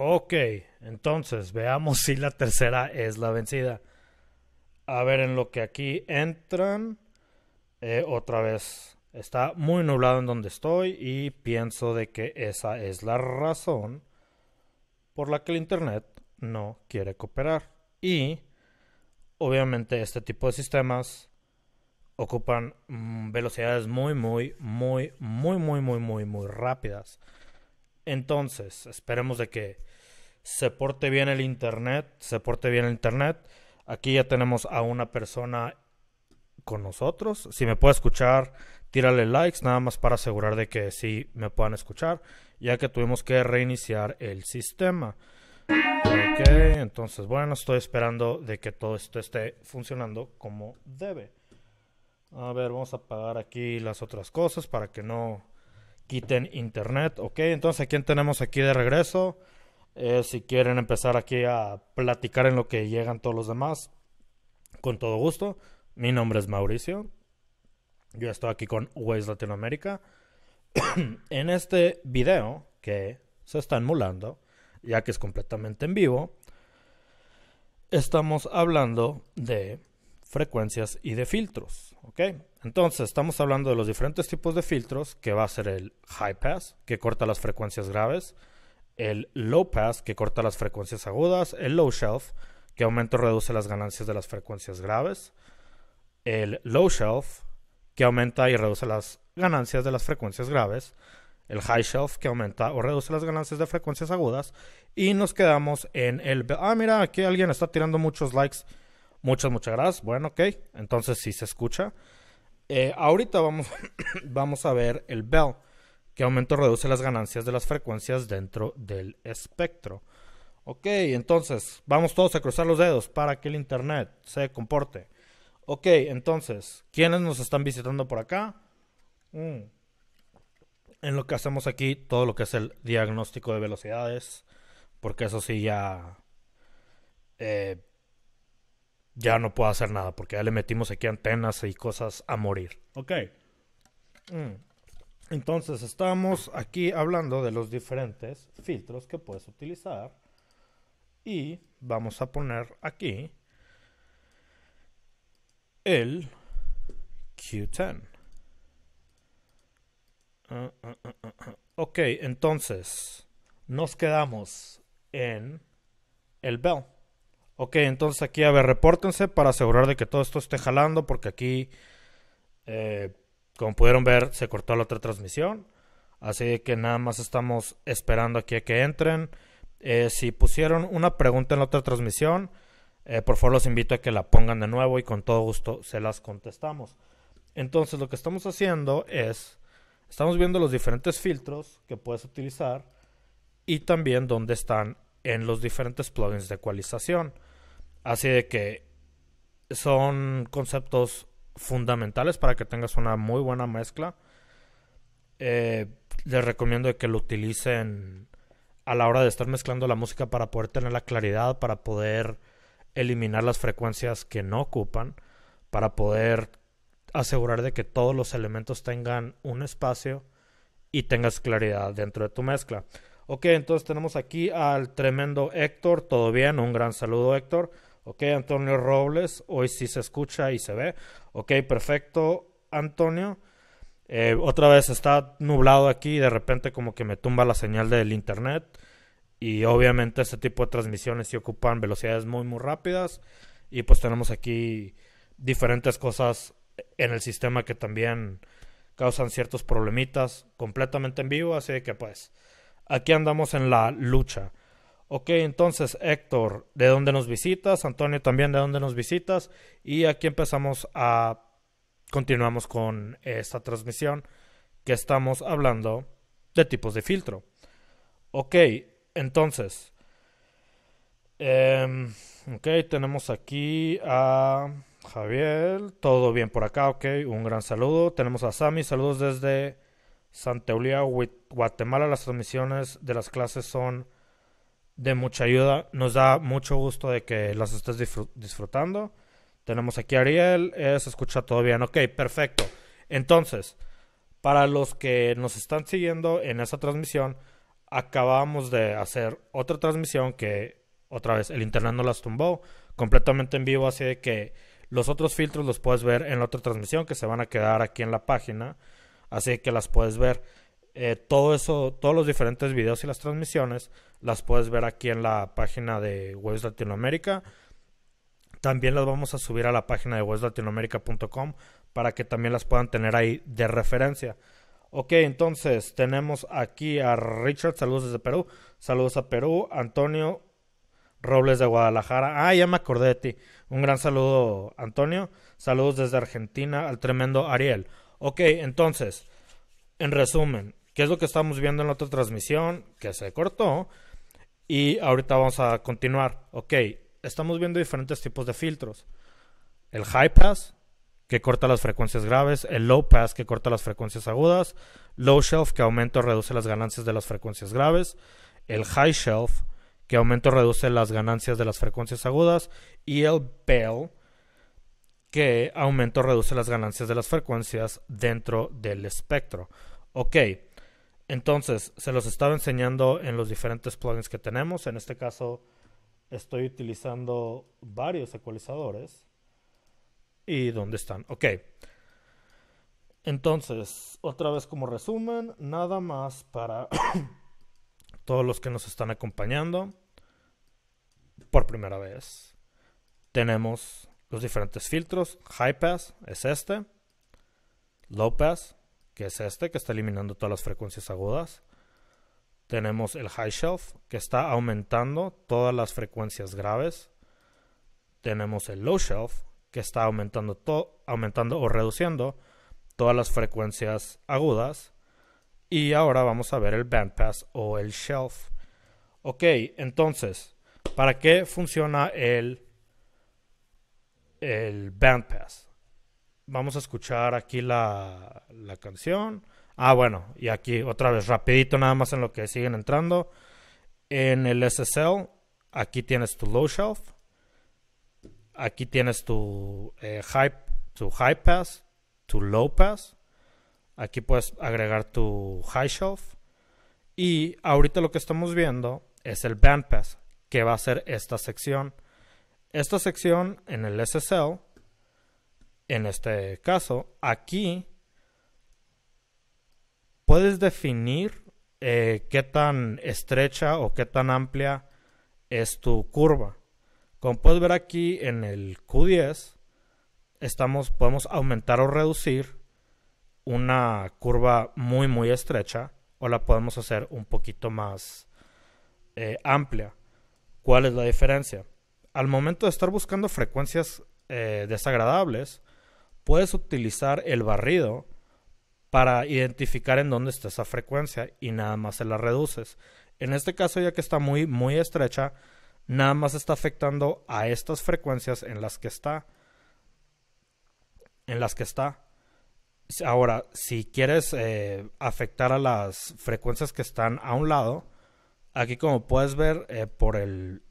Ok, entonces veamos si la tercera es la vencida. A ver en lo que aquí entran. Eh, otra vez está muy nublado en donde estoy y pienso de que esa es la razón por la que el Internet no quiere cooperar. Y obviamente este tipo de sistemas ocupan mm, velocidades muy, muy, muy, muy, muy, muy, muy, muy rápidas. Entonces, esperemos de que se porte bien el Internet, se porte bien el Internet. Aquí ya tenemos a una persona con nosotros. Si me puede escuchar, tírale likes, nada más para asegurar de que sí me puedan escuchar, ya que tuvimos que reiniciar el sistema. Ok, entonces bueno, estoy esperando de que todo esto esté funcionando como debe. A ver, vamos a apagar aquí las otras cosas para que no quiten internet. Ok, entonces aquí quién tenemos aquí de regreso? si quieren empezar aquí a platicar en lo que llegan todos los demás, con todo gusto. Mi nombre es Mauricio. Yo estoy aquí con Waze Latinoamérica. en este video que se está emulando, ya que es completamente en vivo, estamos hablando de frecuencias y de filtros. ¿Ok? Entonces, estamos hablando de los diferentes tipos de filtros, que va a ser el high pass, que corta las frecuencias graves el low pass, que corta las frecuencias agudas, el low shelf, que aumenta o reduce las ganancias de las frecuencias graves, el low shelf, que aumenta y reduce las ganancias de las frecuencias graves, el high shelf, que aumenta o reduce las ganancias de frecuencias agudas, y nos quedamos en el... Ah, mira, aquí alguien está tirando muchos likes. Muchas, muchas gracias. Bueno, ok. Entonces sí se escucha. Eh, ahorita vamos, vamos a ver el bell que aumento reduce las ganancias de las frecuencias dentro del espectro? Ok, entonces vamos todos a cruzar los dedos para que el Internet se comporte. Ok, entonces, ¿quiénes nos están visitando por acá? Mm. En lo que hacemos aquí, todo lo que es el diagnóstico de velocidades, porque eso sí ya... Eh, ya no puedo hacer nada, porque ya le metimos aquí antenas y cosas a morir. Ok. Mm. Entonces, estamos aquí hablando de los diferentes filtros que puedes utilizar. Y vamos a poner aquí el Q10. Ah, ah, ah, ok, entonces nos quedamos en el bell. Ok, entonces aquí, a ver, repórtense para asegurar de que todo esto esté jalando porque aquí... Eh, como pudieron ver, se cortó la otra transmisión. Así que nada más estamos esperando aquí a que entren. Eh, si pusieron una pregunta en la otra transmisión, eh, por favor los invito a que la pongan de nuevo y con todo gusto se las contestamos. Entonces lo que estamos haciendo es, estamos viendo los diferentes filtros que puedes utilizar y también dónde están en los diferentes plugins de ecualización. Así de que son conceptos fundamentales para que tengas una muy buena mezcla. Eh, les recomiendo que lo utilicen a la hora de estar mezclando la música para poder tener la claridad, para poder eliminar las frecuencias que no ocupan, para poder asegurar de que todos los elementos tengan un espacio y tengas claridad dentro de tu mezcla. Ok, entonces tenemos aquí al tremendo Héctor, todo bien, un gran saludo Héctor. Ok, Antonio Robles, hoy sí se escucha y se ve. Ok, perfecto, Antonio. Eh, otra vez está nublado aquí y de repente como que me tumba la señal del internet. Y obviamente este tipo de transmisiones sí ocupan velocidades muy muy rápidas. Y pues tenemos aquí diferentes cosas en el sistema que también causan ciertos problemitas completamente en vivo. Así que pues aquí andamos en la lucha. Ok, entonces Héctor, ¿de dónde nos visitas? Antonio también, ¿de dónde nos visitas? Y aquí empezamos a... Continuamos con esta transmisión que estamos hablando de tipos de filtro. Ok, entonces... Em, ok, tenemos aquí a Javier, todo bien por acá, ok, un gran saludo. Tenemos a Sami, saludos desde Santa Eulia, Guatemala. Las transmisiones de las clases son de mucha ayuda. Nos da mucho gusto de que las estés disfrutando. Tenemos aquí a Ariel, se escucha todo bien. Ok, perfecto. Entonces, para los que nos están siguiendo en esa transmisión, acabamos de hacer otra transmisión que otra vez el internet no las tumbó completamente en vivo, así que los otros filtros los puedes ver en la otra transmisión que se van a quedar aquí en la página, así que las puedes ver. Eh, todo eso, todos los diferentes videos y las transmisiones las puedes ver aquí en la página de Waves Latinoamérica. También las vamos a subir a la página de webslatinoamerica.com para que también las puedan tener ahí de referencia. Ok, entonces tenemos aquí a Richard, saludos desde Perú, saludos a Perú, Antonio Robles de Guadalajara, ah, ya me acordé de ti, un gran saludo Antonio, saludos desde Argentina al tremendo Ariel. Ok, entonces, en resumen, que es lo que estamos viendo en la otra transmisión, que se cortó. Y ahorita vamos a continuar. Ok, estamos viendo diferentes tipos de filtros. El high pass, que corta las frecuencias graves, el low pass, que corta las frecuencias agudas, low shelf, que aumenta o reduce las ganancias de las frecuencias graves, el high shelf, que aumenta o reduce las ganancias de las frecuencias agudas, y el bell, que aumenta o reduce las ganancias de las frecuencias dentro del espectro. Ok, entonces, se los estaba enseñando en los diferentes plugins que tenemos. En este caso, estoy utilizando varios ecualizadores. ¿Y dónde están? Ok. Entonces, otra vez como resumen, nada más para todos los que nos están acompañando por primera vez. Tenemos los diferentes filtros. High Pass es este. Low Pass que es este, que está eliminando todas las frecuencias agudas. Tenemos el high shelf, que está aumentando todas las frecuencias graves. Tenemos el low shelf, que está aumentando, aumentando o reduciendo todas las frecuencias agudas. Y ahora vamos a ver el bandpass o el shelf. Ok, entonces, ¿para qué funciona el, el bandpass? vamos a escuchar aquí la, canción. Ah, bueno, y aquí otra vez, rapidito nada más en lo que siguen entrando. En el SSL, aquí tienes tu low shelf. Aquí tienes tu, high, eh, tu high pass, tu low pass. Aquí puedes agregar tu high shelf. Y ahorita lo que estamos viendo es el Band Pass. que va a ser esta sección. Esta sección en el SSL en este caso, aquí puedes definir eh, qué tan estrecha o qué tan amplia es tu curva. Como puedes ver aquí en el Q10, estamos, podemos aumentar o reducir una curva muy muy estrecha o la podemos hacer un poquito más eh, amplia. ¿Cuál es la diferencia? Al momento de estar buscando frecuencias eh, desagradables, puedes utilizar el barrido para identificar en dónde está esa frecuencia y nada más se la reduces. En este caso, ya que está muy, muy estrecha, nada más está afectando a estas frecuencias en las que está. En las que está. Ahora, si quieres eh, afectar a las frecuencias que están a un lado, aquí como puedes ver eh, por, el,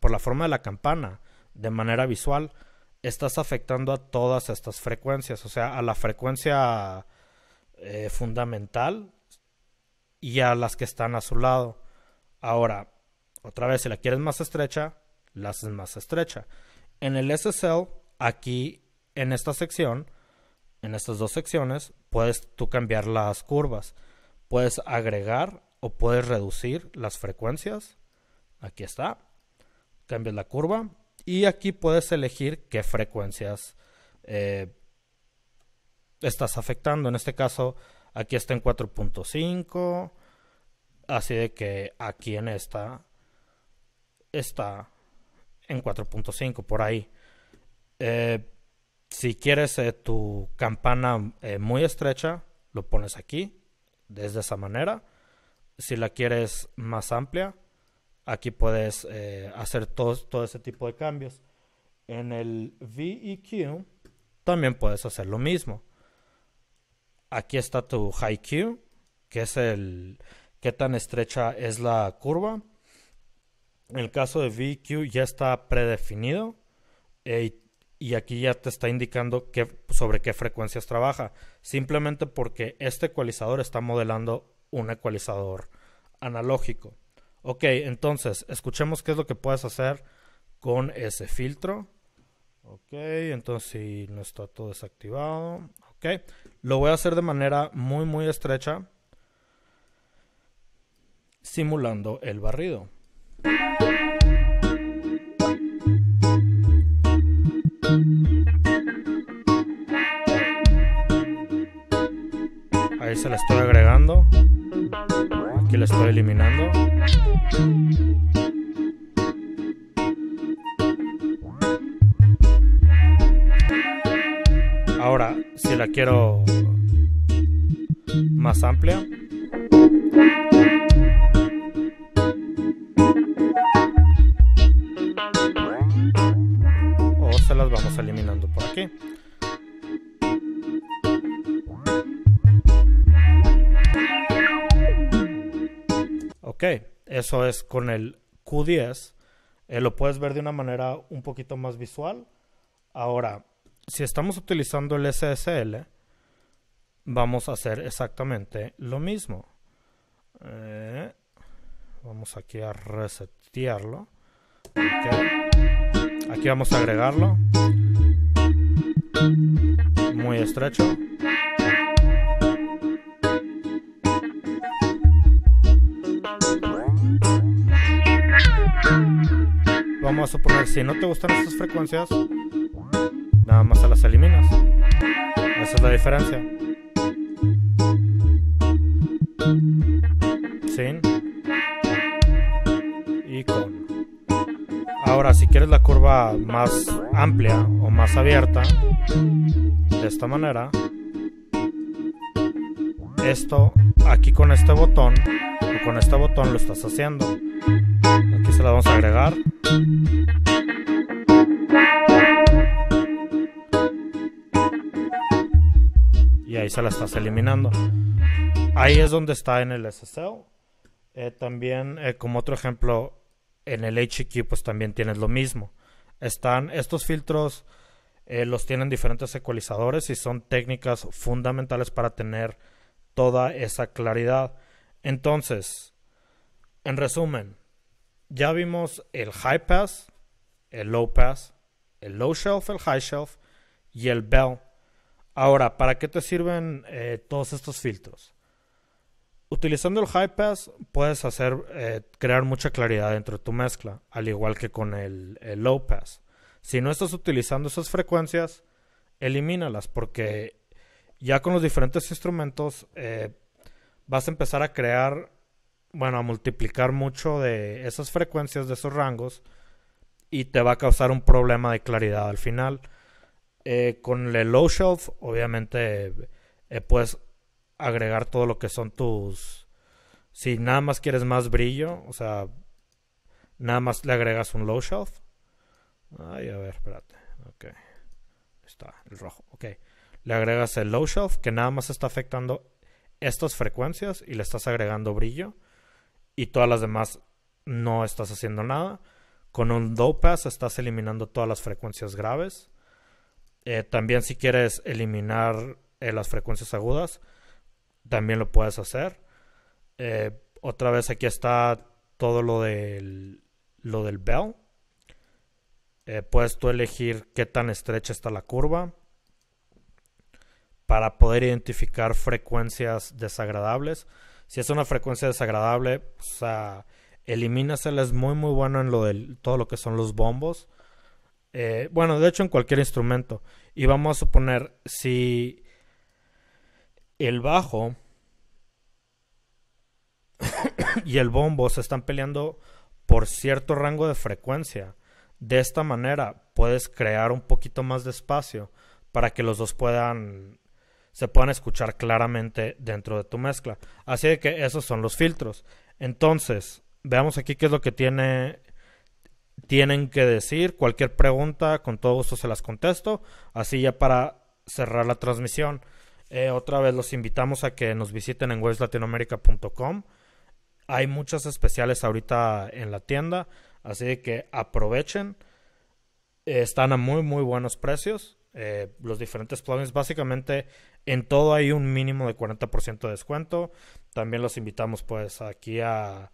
por la forma de la campana, de manera visual, estás afectando a todas estas frecuencias, o sea, a la frecuencia eh, fundamental y a las que están a su lado. Ahora, otra vez, si la quieres más estrecha, la haces más estrecha. En el SSL, aquí, en esta sección, en estas dos secciones, puedes tú cambiar las curvas. Puedes agregar o puedes reducir las frecuencias. Aquí está. Cambias la curva y aquí puedes elegir qué frecuencias eh, estás afectando. En este caso, aquí está en 4.5. Así de que aquí en esta está en 4.5 por ahí. Eh, si quieres eh, tu campana muy estrecha, lo pones aquí, desde esa manera. Si la quieres más amplia, Aquí puedes eh, hacer todo, todo ese tipo de cambios. En el VEQ también puedes hacer lo mismo. Aquí está tu high Q, que es el qué tan estrecha es la curva. En el caso de VEQ ya está predefinido eh, y aquí ya te está indicando sobre qué frecuencias trabaja, simplemente porque este ecualizador está modelando un ecualizador analógico. Ok, entonces, escuchemos qué es lo que puedes hacer con ese filtro. Ok, entonces si no está todo desactivado. Ok, lo voy a hacer de manera muy, muy estrecha, simulando el barrido. Ahí se la estoy agregando. Aquí la estoy eliminando. Ahora, si la quiero más amplia. O se las vamos eliminando por aquí. Eso es con el Q10. Eh, lo puedes ver de una manera un poquito más visual. Ahora, si estamos utilizando el SSL, vamos a hacer exactamente lo mismo. Eh, vamos aquí a resetearlo. aquí vamos a agregarlo. Muy estrecho. Vamos a suponer, si no te gustan estas frecuencias, nada más se las eliminas. Esa es la diferencia. Sin y con. Ahora, si quieres la curva más amplia o más abierta, de esta manera, esto aquí con este botón o con este botón lo estás haciendo se la vamos a agregar. Y ahí se la estás eliminando. Ahí es donde está en el SSL. Eh, también, eh, como otro ejemplo, en el HQ, pues también tienes lo mismo. Están estos filtros, eh, los tienen diferentes ecualizadores y son técnicas fundamentales para tener toda esa claridad. Entonces, en resumen, ya vimos el high pass, el low pass, el low shelf, el high shelf y el bell. Ahora, ¿para qué te sirven eh, todos estos filtros? Utilizando el high pass puedes hacer, eh, crear mucha claridad dentro de tu mezcla, al igual que con el, low pass. Si no estás utilizando esas frecuencias, elimínalas porque ya con los diferentes instrumentos eh, vas a empezar a crear bueno, a multiplicar mucho de esas frecuencias, de esos rangos, y te va a causar un problema de claridad al final. Eh, con el low shelf, obviamente, eh, puedes agregar todo lo que son tus... Si nada más quieres más brillo, o sea, nada más le agregas un low shelf. Ay, a ver, espérate. Ok. Está el rojo. Ok. Le agregas el low shelf que nada más está afectando estas frecuencias y le estás agregando brillo y todas las demás no estás haciendo nada. Con un low estás eliminando todas las frecuencias graves. Eh, también si quieres eliminar eh, las frecuencias agudas, también lo puedes hacer. Eh, otra vez aquí está todo lo del, lo del bell. puedes tú elegir qué tan estrecha está la curva para poder identificar frecuencias desagradables si es una frecuencia desagradable, pues, o sea, elimínasela. Es muy, muy bueno en lo de todo lo que son los bombos. Eh, bueno, de hecho, en cualquier instrumento. Y vamos a suponer, si el bajo y el bombo se están peleando por cierto rango de frecuencia. De esta manera puedes crear un poquito más de espacio para que los dos puedan se puedan escuchar claramente dentro de tu mezcla. Así de que esos son los filtros. Entonces, veamos aquí qué es lo que tiene, tienen que decir. Cualquier pregunta, con todo gusto se las contesto. Así ya para cerrar la transmisión. Eh, otra vez los invitamos a que nos visiten en webslatinoamerica.com. Hay muchas especiales ahorita en la tienda, así que aprovechen. están a muy, muy buenos precios. Eh, los diferentes plugins, básicamente en todo hay un mínimo de 40% de descuento. También los invitamos pues aquí a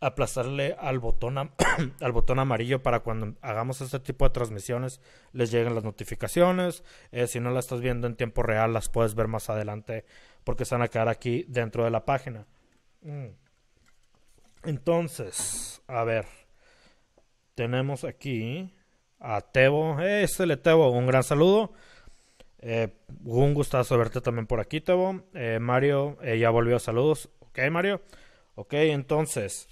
aplazarle al botón, al botón amarillo para cuando hagamos este tipo de transmisiones les lleguen las notificaciones. Eh, si no las estás viendo en tiempo real, las puedes ver más adelante porque se van a quedar aquí dentro de la página. Mm. Entonces, a ver, tenemos aquí a Tebo. Eh, ¡Ese es le Tebo! Un gran saludo. Eh, un gustazo verte también por aquí, Tebo. Eh, Mario eh, ya volvió, saludos. Ok, Mario. Ok, entonces,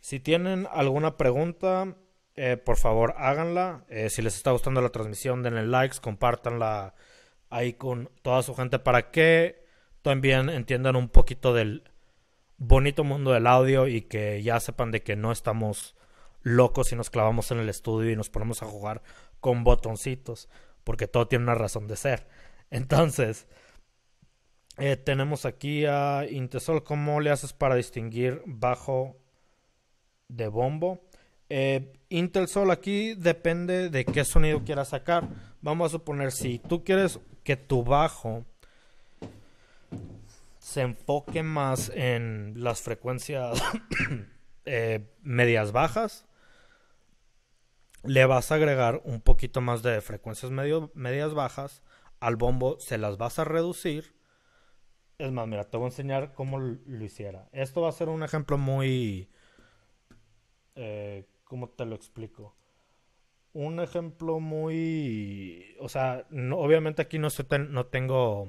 si tienen alguna pregunta, eh, por favor háganla. si les está gustando la transmisión, denle likes, compártanla ahí con toda su gente para que también entiendan un poquito del bonito mundo del audio y que ya sepan de que no estamos locos y nos clavamos en el estudio y nos ponemos a jugar con botoncitos porque todo tiene una razón de ser. Entonces, eh, tenemos aquí a Intesol. ¿Cómo le haces para distinguir bajo de bombo? Eh, Intel Sol aquí depende de qué sonido quieras sacar. Vamos a suponer, si tú quieres que tu bajo se enfoque más en las frecuencias eh, medias bajas, le vas a agregar un poquito más de frecuencias medio, medias bajas, al bombo se las vas a reducir. Es más, mira, te voy a enseñar cómo lo hiciera. Esto va a ser un ejemplo muy... Eh, ¿Cómo te lo explico? Un ejemplo muy... O sea, obviamente aquí no, no tengo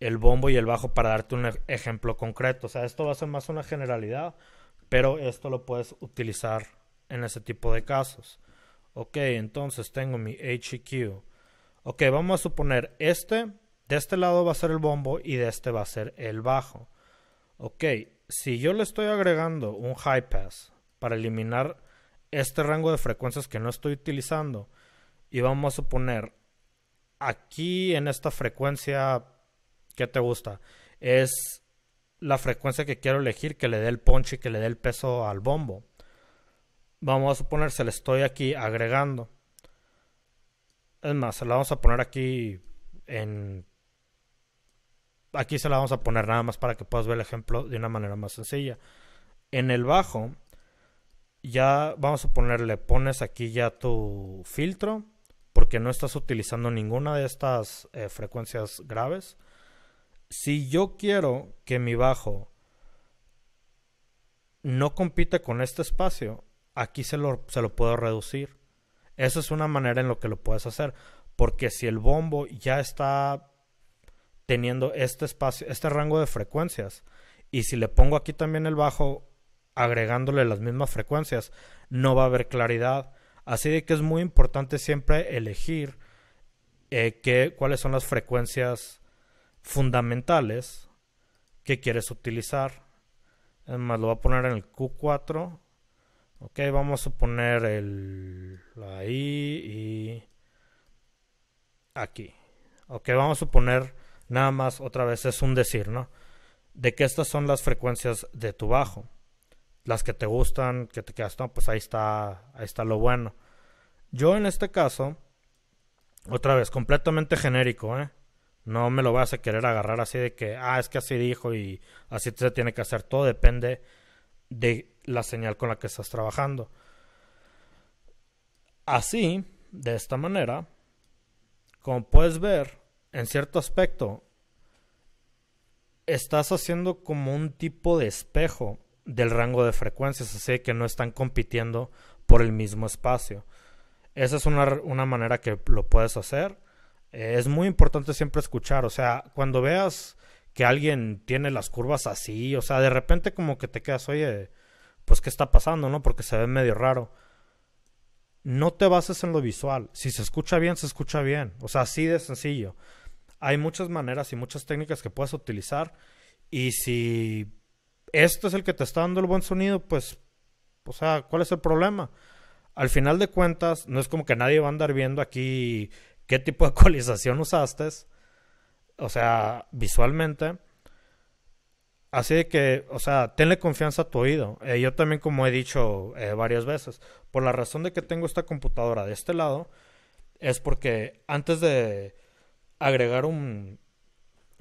el bombo y el bajo para darte un e, ejemplo concreto. O sea, esto va a ser más una generalidad, pero esto lo puedes utilizar en ese tipo de casos. Ok, entonces tengo mi HQ. Ok, vamos a suponer este, de este lado va a ser el bombo y de este va a ser el bajo. Ok, si yo le estoy agregando un high pass para eliminar este rango de frecuencias que no estoy utilizando y vamos a suponer aquí en esta frecuencia que te gusta es la frecuencia que quiero elegir que le dé el ponche, que le dé el peso al bombo vamos a suponer, se le estoy aquí agregando. Es más, se la vamos a poner aquí en... Aquí se la vamos a poner nada más para que puedas ver el ejemplo de una manera más sencilla. En el bajo, ya vamos a ponerle, pones aquí ya tu filtro, porque no estás utilizando ninguna de estas eh, frecuencias graves. Si yo quiero que mi bajo no compite con este espacio, aquí se lo, se lo puedo reducir. Eso es una manera en lo que lo puedes hacer. Porque si el bombo ya está teniendo este espacio, este rango de frecuencias, y si le pongo aquí también el bajo agregándole las mismas frecuencias, no va a haber claridad. Así de que es muy importante siempre elegir eh, cuáles son las frecuencias fundamentales que quieres utilizar. Más lo voy a poner en el Q4 Ok, vamos a poner el ahí y aquí. Ok, vamos a poner nada más otra vez, es un decir, ¿no? De que estas son las frecuencias de tu bajo. Las que te gustan, que te quedas, pues ahí está, ahí está lo bueno. Yo en este caso, otra vez, completamente genérico, ¿eh? No me lo vas a querer agarrar así de que, ah, es que así dijo y así se tiene que hacer. Todo depende de la señal con la que estás trabajando. Así, de esta manera, como puedes ver, en cierto aspecto, estás haciendo como un tipo de espejo del rango de frecuencias, así que no están compitiendo por el mismo espacio. Esa es una, manera que lo puedes hacer. Eh, es muy importante siempre escuchar, o sea, cuando veas que alguien tiene las curvas así, o sea, de repente como que te quedas, oye, pues, ¿qué está pasando, no? Porque se ve medio raro. No te bases en lo visual. Si se escucha bien, se escucha bien. O sea, así de sencillo. Hay muchas maneras y muchas técnicas que puedes utilizar. Y si esto es el que te está dando el buen sonido, pues, o sea, ¿cuál es el problema? Al final de cuentas, no es como que nadie va a andar viendo aquí qué tipo de ecualización usaste. O sea, visualmente Así que, o sea, tenle confianza a tu oído. Eh, yo también, como he dicho eh, varias veces, por la razón de que tengo esta computadora de este lado, es porque antes de agregar un,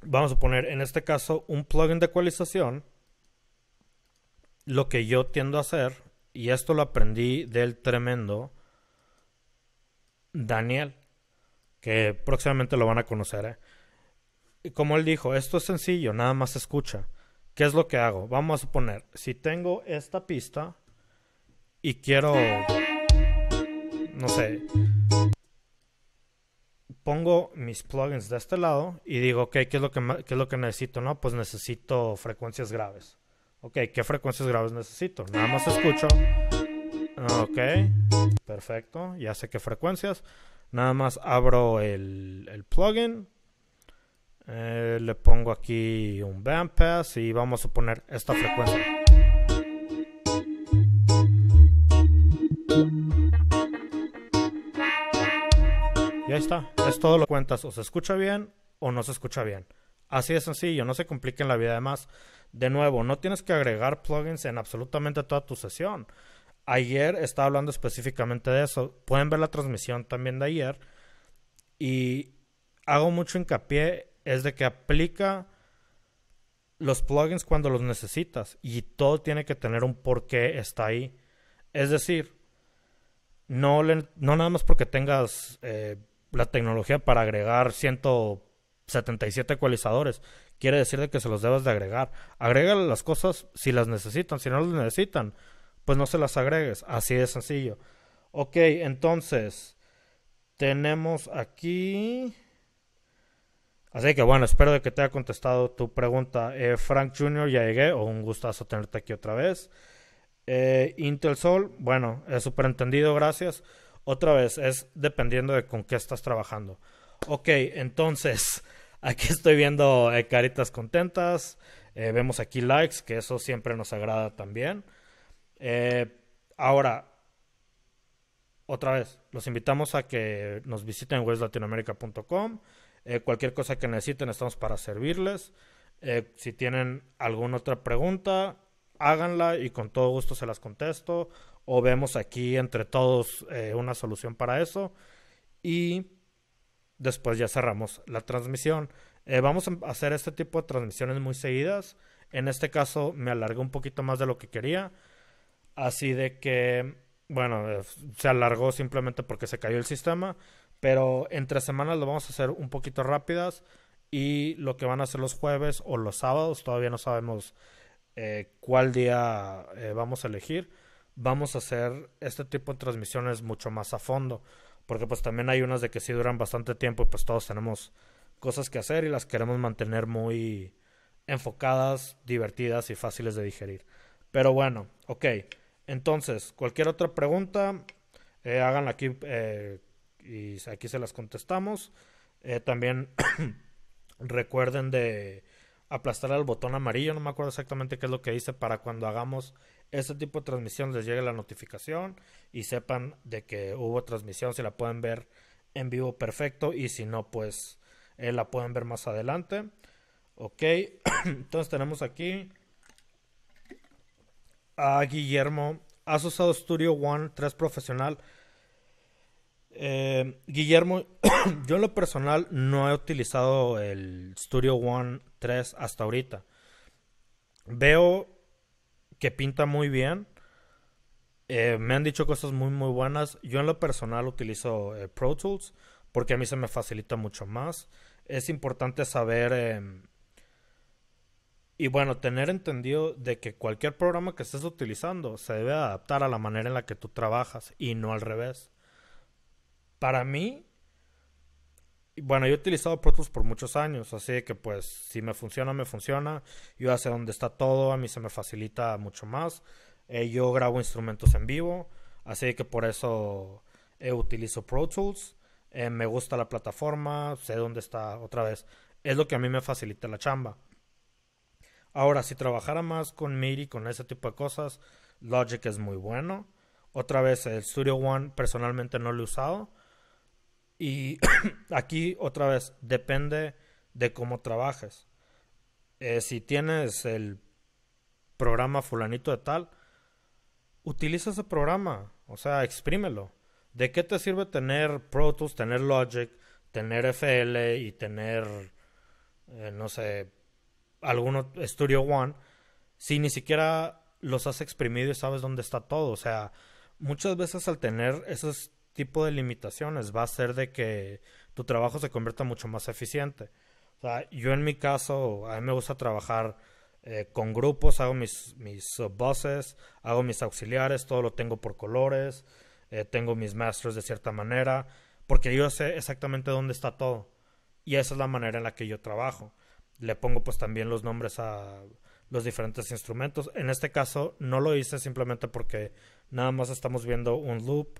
vamos a poner en este caso un plugin de ecualización, lo que yo tiendo a hacer, y esto lo aprendí del tremendo Daniel, que próximamente lo van a conocer, eh. Y como él dijo, esto es sencillo, nada más escucha. ¿Qué es lo que hago? Vamos a suponer, si tengo esta pista y quiero, no sé, pongo mis plugins de este lado y digo, ok, ¿qué es lo que, es lo que necesito? No, pues necesito frecuencias graves. Ok, ¿qué frecuencias graves necesito? Nada más escucho. Ok, perfecto, ya sé qué frecuencias. Nada más abro el plugin, eh, le pongo aquí un bandpass y vamos a poner esta frecuencia. Y ahí está. Es todo lo que cuentas. O se escucha bien o no se escucha bien. Así de sencillo. No se compliquen la vida. Además, de nuevo, no tienes que agregar plugins en absolutamente toda tu sesión. Ayer estaba hablando específicamente de eso. Pueden ver la transmisión también de ayer. Y hago mucho hincapié es de que aplica los plugins cuando los necesitas y todo tiene que tener un por qué está ahí. Es decir, no, no nada más porque tengas eh, la tecnología para agregar 177 ecualizadores, quiere decir de que se los debas de agregar. Agrega las cosas si las necesitan, si no las necesitan, pues no se las agregues, así de sencillo. Ok, entonces tenemos aquí Así que bueno, espero de que te haya contestado tu pregunta. Eh, Frank Jr., ya llegué, un gustazo tenerte aquí otra vez. Eh, Intel Sol, bueno, es súper entendido, gracias. Otra vez, es dependiendo de con qué estás trabajando. Ok, entonces, aquí estoy viendo eh, caritas contentas. vemos aquí likes, que eso siempre nos agrada también. ahora, otra vez, los invitamos a que nos visiten WestLatinoamerica.com. Eh, cualquier cosa que necesiten, estamos para servirles. Eh, si tienen alguna otra pregunta, háganla y con todo gusto se las contesto. O vemos aquí entre todos eh, una solución para eso. Y después ya cerramos la transmisión. vamos a hacer este tipo de transmisiones muy seguidas. En este caso me alargué un poquito más de lo que quería. Así de que, bueno, se alargó simplemente porque se cayó el sistema. Pero entre semanas lo vamos a hacer un poquito rápidas. Y lo que van a hacer los jueves o los sábados, todavía no sabemos eh, cuál día eh, vamos a elegir. Vamos a hacer este tipo de transmisiones mucho más a fondo. Porque pues también hay unas de que sí duran bastante tiempo y pues todos tenemos cosas que hacer y las queremos mantener muy enfocadas, divertidas y fáciles de digerir. Pero bueno, ok. Entonces, cualquier otra pregunta, eh, háganla aquí eh, y aquí se las contestamos. Eh, también recuerden de aplastar el botón amarillo, no me acuerdo exactamente qué es lo que dice, para cuando hagamos este tipo de transmisión les llegue la notificación y sepan de que hubo transmisión, si la pueden ver en vivo perfecto y si no, pues eh, la pueden ver más adelante. Ok, entonces tenemos aquí a Guillermo. ¿Has usado Studio One 3 Profesional? Eh, Guillermo, yo en lo personal no he utilizado el Studio One 3 hasta ahorita. Veo que pinta muy bien. Eh, me han dicho cosas muy muy buenas. Yo en lo personal utilizo eh, Pro Tools porque a mí se me facilita mucho más. Es importante saber em, y bueno, tener entendido de que cualquier programa que estés utilizando se debe adaptar a la manera en la que tú trabajas y no al revés. Para mí, bueno, yo he utilizado Pro Tools por muchos años, así que pues si me funciona, me funciona. Yo sé dónde está todo, a mí se me facilita mucho más. Eh, yo grabo instrumentos en vivo, así que por eso utilizo Pro Tools. Eh, me gusta la plataforma, sé dónde está otra vez. Es lo que a mí me facilita la chamba. Ahora, si trabajara más con MIDI, con ese tipo de cosas, Logic es muy bueno. Otra vez, el Studio One personalmente no lo he usado y aquí otra vez, depende de cómo trabajes. Eh, si tienes el programa fulanito de tal, utiliza ese programa, o sea, exprímelo. ¿De qué te sirve tener Pro Tools, tener Logic, tener FL y tener, eh, no sé, alguno Studio One, si ni siquiera los has exprimido y sabes dónde está todo? O sea, muchas veces al tener esos tipo de limitaciones va a ser de que tu trabajo se convierta mucho más eficiente. sea, yo en mi caso, a mí me gusta trabajar eh, con grupos, hago mis, mis subbuses, hago mis auxiliares, todo lo tengo por colores, eh, tengo mis masters de cierta manera, porque yo sé exactamente dónde está todo. Y esa es la manera en la que yo trabajo. Le pongo pues también los nombres a los diferentes instrumentos. En este caso no lo hice simplemente porque nada más estamos viendo un loop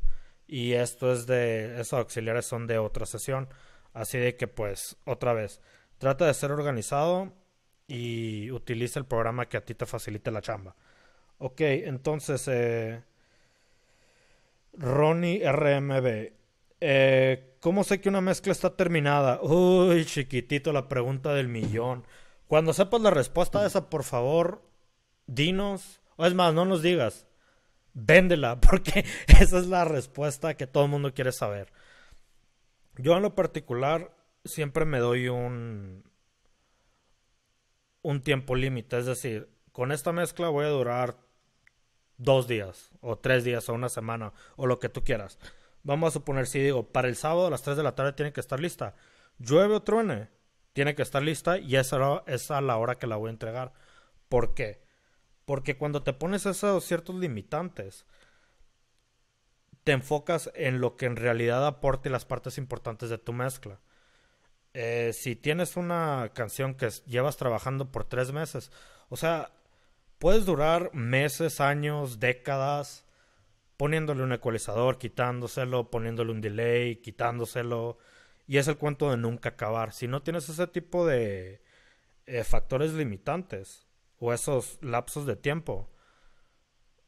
y esto es de, esos auxiliares son de otra sesión. Así de que pues, otra vez, trata de ser organizado y utiliza el programa que a ti te facilite la chamba. Ok, entonces, eh, Ronnie RMB, eh, ¿cómo sé que una mezcla está terminada? Uy, chiquitito, la pregunta del millón. Cuando sepas la respuesta a esa, por favor, dinos. O es más, no nos digas véndela, porque esa es la respuesta que todo el mundo quiere saber. Yo en lo particular siempre me doy un, un tiempo límite, es decir, con esta mezcla voy a durar dos días o tres días o una semana o lo que tú quieras. Vamos a suponer, si digo, para el sábado a las 3 de la tarde tiene que estar lista. Llueve o truene, tiene que estar lista y esa es a la hora que la voy a entregar. ¿Por qué? Porque cuando te pones esos ciertos limitantes, te enfocas en lo que en realidad aporte las partes importantes de tu mezcla. Eh, si tienes una canción que llevas trabajando por tres meses, o sea, puedes durar meses, años, décadas poniéndole un ecualizador, quitándoselo, poniéndole un delay, quitándoselo. Y es el cuento de nunca acabar. Si no tienes ese tipo de eh, factores limitantes, o esos lapsos de tiempo.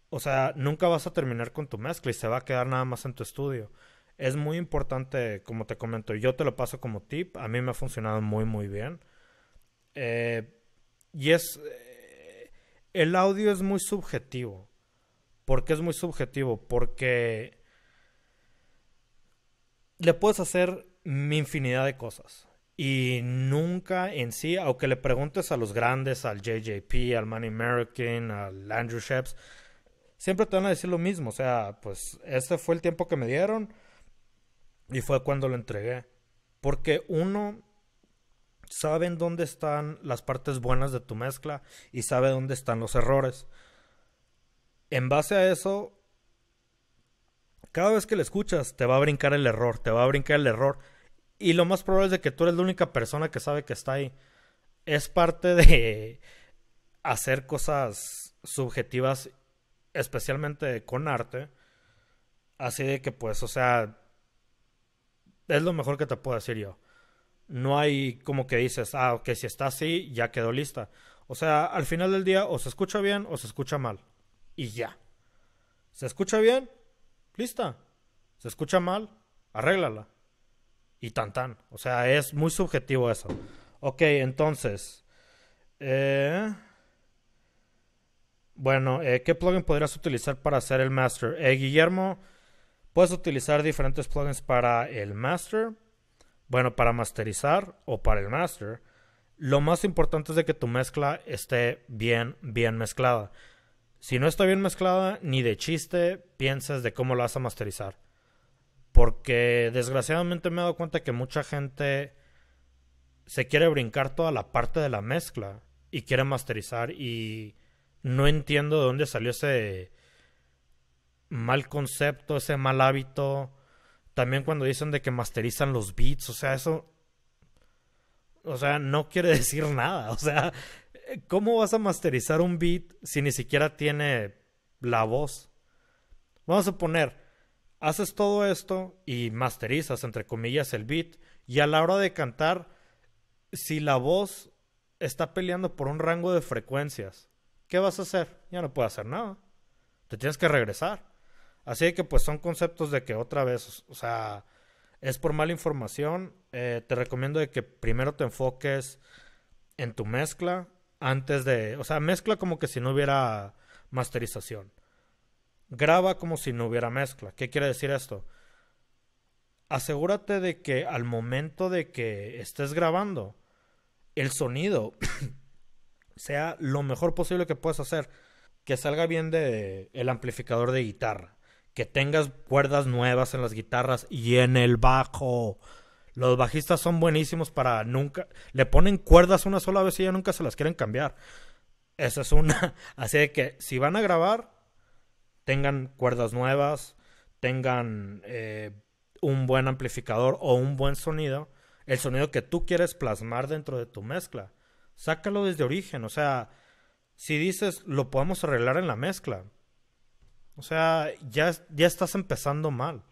O sea, nunca vas a terminar con tu mezcla y se va a quedar nada más en tu estudio. Es muy importante, como te comento, yo te lo paso como tip, a mí me ha funcionado muy, muy bien. Eh, y es, eh, el audio es muy subjetivo. ¿Por qué es muy subjetivo? Porque le puedes hacer mi infinidad de cosas. Y nunca en sí, aunque le preguntes a los grandes, al JJP, al Money American, al Andrew Sheps, siempre te van a decir lo mismo. O sea, pues este fue el tiempo que me dieron y fue cuando lo entregué. Porque uno en dónde están las partes buenas de tu mezcla y sabe dónde están los errores. En base a eso, cada vez que le escuchas, te va a brincar el error, te va a brincar el error y lo más probable es de que tú eres la única persona que sabe que está ahí. Es parte de hacer cosas subjetivas, especialmente con arte. Así de que, pues, o sea, es lo mejor que te puedo decir yo. No hay como que dices, ah, ok, si está así, ya quedó lista. O sea, al final del día, o se escucha bien o se escucha mal. Y ya. ¿Se escucha bien? Lista. ¿Se escucha mal? Arréglala y tan tan. O sea, es muy subjetivo eso. Ok, entonces. Eh, bueno, eh, ¿qué plugin podrías utilizar para hacer el master? Eh, Guillermo, puedes utilizar diferentes plugins para el master. Bueno, para masterizar o para el master. Lo más importante es de que tu mezcla esté bien, bien mezclada. Si no está bien mezclada, ni de chiste pienses de cómo lo vas a masterizar. Porque desgraciadamente me he dado cuenta que mucha gente se quiere brincar toda la parte de la mezcla y quiere masterizar y no entiendo de dónde salió ese mal concepto, ese mal hábito. También cuando dicen de que masterizan los beats, o sea, eso o sea, no quiere decir nada, o sea, ¿cómo vas a masterizar un beat si ni siquiera tiene la voz? Vamos a poner Haces todo esto y masterizas, entre comillas, el beat. Y a la hora de cantar, si la voz está peleando por un rango de frecuencias, ¿qué vas a hacer? Ya no puedes hacer nada. Te tienes que regresar. Así que pues son conceptos de que otra vez, o sea, es por mala información. Eh, te recomiendo de que primero te enfoques en tu mezcla antes de, o sea, mezcla como que si no hubiera masterización. Graba como si no hubiera mezcla. ¿Qué quiere decir esto? Asegúrate de que al momento de que estés grabando, el sonido sea lo mejor posible que puedas hacer. Que salga bien del el amplificador de guitarra. Que tengas cuerdas nuevas en las guitarras y en el bajo. Los bajistas son buenísimos para nunca. Le ponen cuerdas una sola vez y ya nunca se las quieren cambiar. Esa es una. Así de que si van a grabar, tengan cuerdas nuevas, tengan eh, un buen amplificador o un buen sonido, el sonido que tú quieres plasmar dentro de tu mezcla. Sácalo desde origen, o sea, si dices lo podemos arreglar en la mezcla, o sea, ya, ya estás empezando mal.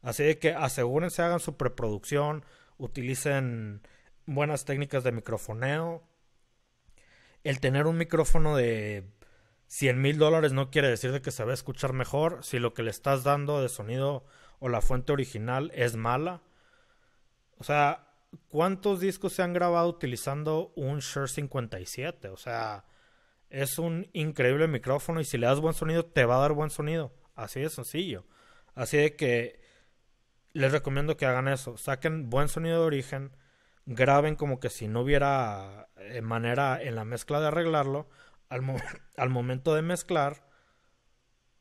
Así que asegúrense, hagan su preproducción, utilicen buenas técnicas de microfoneo. El tener un micrófono de 100 mil dólares no quiere decir de que se va a escuchar mejor. Si lo que le estás dando de sonido o la fuente original es mala. O sea, ¿cuántos discos se han grabado utilizando un Shure 57? O sea, es un increíble micrófono y si le das buen sonido te va a dar buen sonido. Así de sencillo. Así de que les recomiendo que hagan eso. Saquen buen sonido de origen. Graben como que si no hubiera eh, manera en la mezcla de arreglarlo. al, momento de mezclar,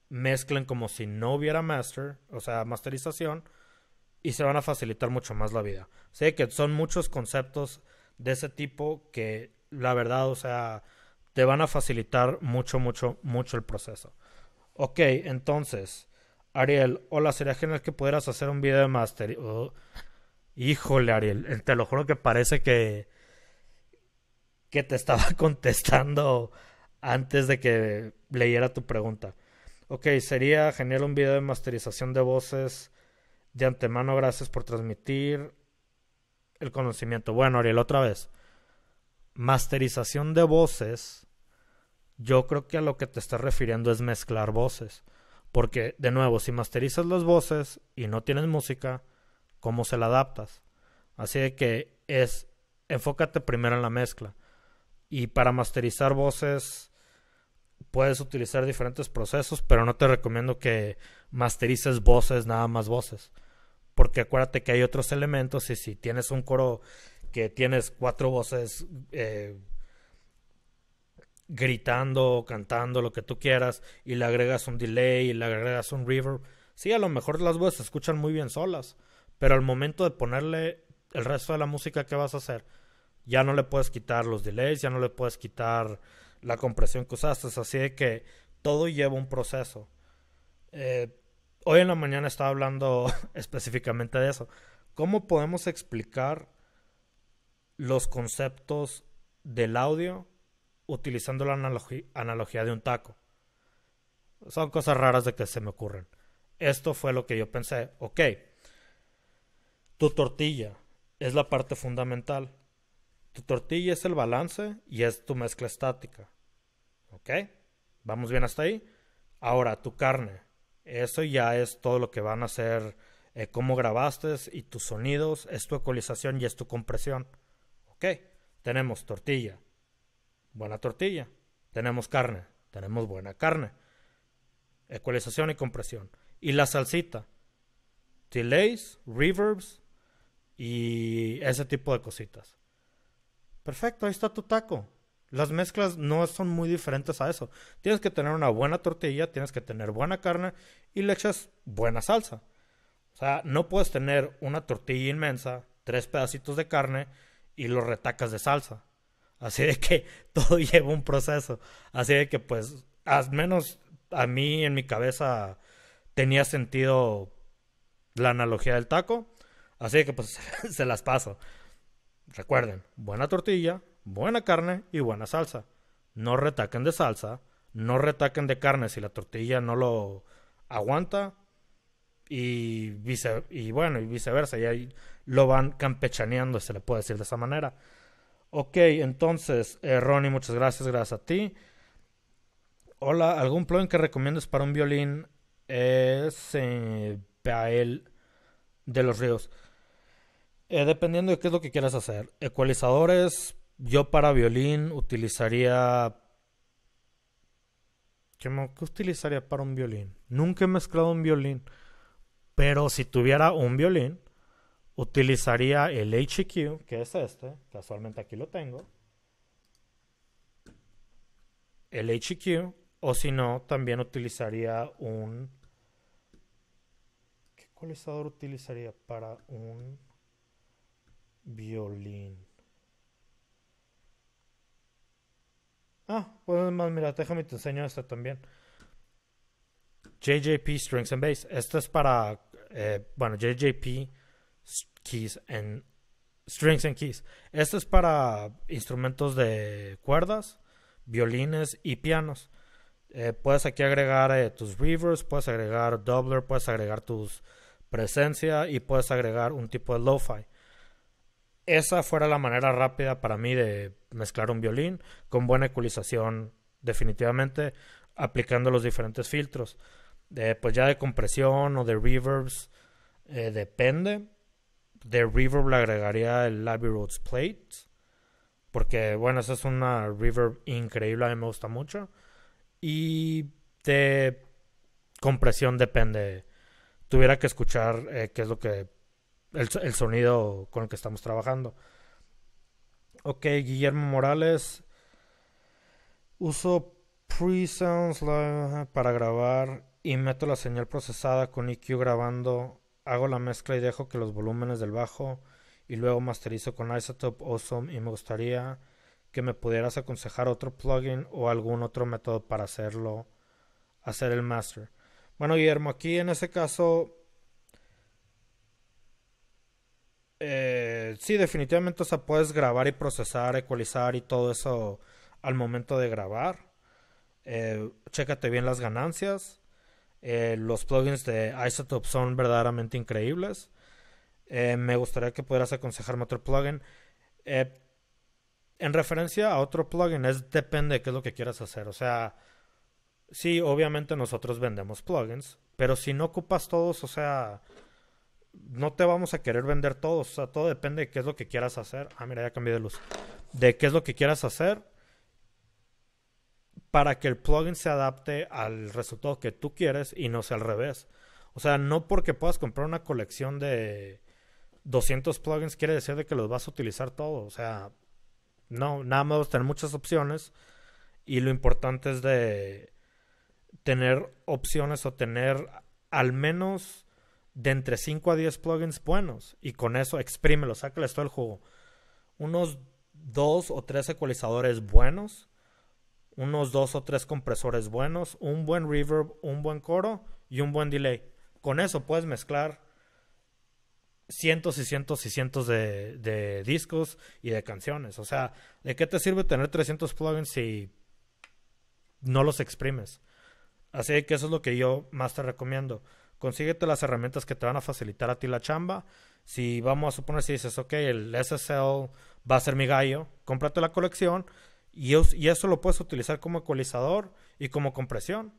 mezclen como si no hubiera master, o sea, masterización, y se van a facilitar mucho más la vida. Sé que son muchos conceptos de ese tipo que la verdad, o sea, te van a facilitar mucho, mucho, mucho el proceso. Ok, entonces, Ariel, hola, sería genial que pudieras hacer un video de master. Oh, híjole, Ariel, te lo juro que parece que, que te estaba contestando antes de que leyera tu pregunta. Ok, sería genial un video de masterización de voces. De antemano, gracias por transmitir el conocimiento. Bueno, Ariel, otra vez. Masterización de voces. Yo creo que a lo que te estás refiriendo es mezclar voces. Porque, de nuevo, si masterizas las voces y no tienes música, ¿cómo se la adaptas? Así que es, enfócate primero en la mezcla. Y para masterizar voces, puedes utilizar diferentes procesos, pero no te recomiendo que masterices voces, nada más voces. Porque acuérdate que hay otros elementos y si tienes un coro que tienes cuatro voces eh, gritando, cantando, lo que tú quieras, y le agregas un delay, y le agregas un reverb, sí, a lo mejor las voces se escuchan muy bien solas, pero al momento de ponerle el resto de la música que vas a hacer, ya no le puedes quitar los delays, ya no le puedes quitar la compresión que usaste. ...es Así de que todo lleva un proceso. Eh, hoy en la mañana estaba hablando específicamente de eso. ¿Cómo podemos explicar los conceptos del audio utilizando la analogía de un taco? Son cosas raras de que se me ocurren. Esto fue lo que yo pensé. Ok, tu tortilla es la parte fundamental. Tu tortilla es el balance y es tu mezcla estática. ¿Ok? ¿Vamos bien hasta ahí? Ahora, tu carne. Eso ya es todo lo que van a hacer, eh, cómo grabaste y tus sonidos, es tu ecualización y es tu compresión. ¿Ok? Tenemos tortilla. Buena tortilla. Tenemos carne. Tenemos buena carne. Ecualización y compresión. Y la salsita. Delays, reverbs y ese tipo de cositas. Perfecto, ahí está tu taco. Las mezclas no son muy diferentes a eso. Tienes que tener una buena tortilla, tienes que tener buena carne y le echas buena salsa. O sea, no puedes tener una tortilla inmensa, tres pedacitos de carne y los retacas de salsa. Así de que todo lleva un proceso. Así de que pues, al menos a mí en mi cabeza tenía sentido la analogía del taco. Así de que pues se las paso. Recuerden, buena tortilla, buena carne y buena salsa. No retaquen de salsa, no retaquen de carne si la tortilla no lo aguanta y, y bueno, y viceversa. Y ahí lo van campechaneando, se le puede decir de esa manera. Ok, entonces, eh, Ronnie, muchas gracias, gracias a ti. Hola, ¿algún plugin que recomiendes para un violín? Es eh, de los Ríos. Eh, dependiendo de qué es lo que quieras hacer. Ecualizadores, yo para violín utilizaría... ¿Qué, ¿Qué, utilizaría para un violín? Nunca he mezclado un violín. Pero si tuviera un violín, utilizaría el HQ, que es este. Casualmente aquí lo tengo. El HQ. O si no, también utilizaría un... ¿Qué ecualizador utilizaría para un... Violín. Ah, pues más, mira, déjame te enseño esto también. JJP Strings and Bass. Esto es para, eh, bueno, JJP Keys and Strings and Keys. Esto es para instrumentos de cuerdas, violines y pianos. Eh, puedes aquí agregar eh, tus reverbs, puedes agregar doubler, puedes agregar tus presencia y puedes agregar un tipo de lo-fi esa fuera la manera rápida para mí de mezclar un violín con buena ecualización, definitivamente aplicando los diferentes filtros. Eh, pues ya de compresión o de reverbs, eh, depende. De reverb le agregaría el Abbey Plate, porque bueno, esa es una reverb increíble, a mí me gusta mucho. Y de compresión depende. Tuviera que escuchar eh, qué es lo que el, sonido con el que estamos trabajando. Ok, Guillermo Morales. Uso pre-sounds para grabar y meto la señal procesada con EQ grabando. Hago la mezcla y dejo que los volúmenes del bajo y luego masterizo con Isotope Awesome y me gustaría que me pudieras aconsejar otro plugin o algún otro método para hacerlo, hacer el master. Bueno, Guillermo, aquí en ese caso Eh, sí, definitivamente, o sea, puedes grabar y procesar, ecualizar y todo eso al momento de grabar. Eh, chécate bien las ganancias. Eh, los plugins de Isotope son verdaderamente increíbles. Eh, me gustaría que pudieras aconsejarme otro plugin. Eh, en referencia a otro plugin, es depende de qué es lo que quieras hacer. O sea, sí, obviamente nosotros vendemos plugins, pero si no ocupas todos, o sea, no te vamos a querer vender todos. O sea, todo depende de qué es lo que quieras hacer. Ah, mira, ya cambié de luz. De qué es lo que quieras hacer para que el plugin se adapte al resultado que tú quieres y no sea al revés. O sea, no porque puedas comprar una colección de 200 plugins quiere decir de que los vas a utilizar todos. O sea, no, nada más vas a tener muchas opciones y lo importante es de tener opciones o tener al menos de entre 5 a 10 plugins buenos y con eso exprímelo, sácales todo el juego Unos 2 o 3 ecualizadores buenos, unos 2 o 3 compresores buenos, un buen reverb, un buen coro y un buen delay. Con eso puedes mezclar cientos y cientos y cientos de, de discos y de canciones. O sea, ¿de qué te sirve tener 300 plugins si no los exprimes? Así que eso es lo que yo más te recomiendo consíguete las herramientas que te van a facilitar a ti la chamba. Si vamos a suponer, si dices, ok, el SSL va a ser mi gallo, cómprate la colección y, eso lo puedes utilizar como ecualizador y como compresión.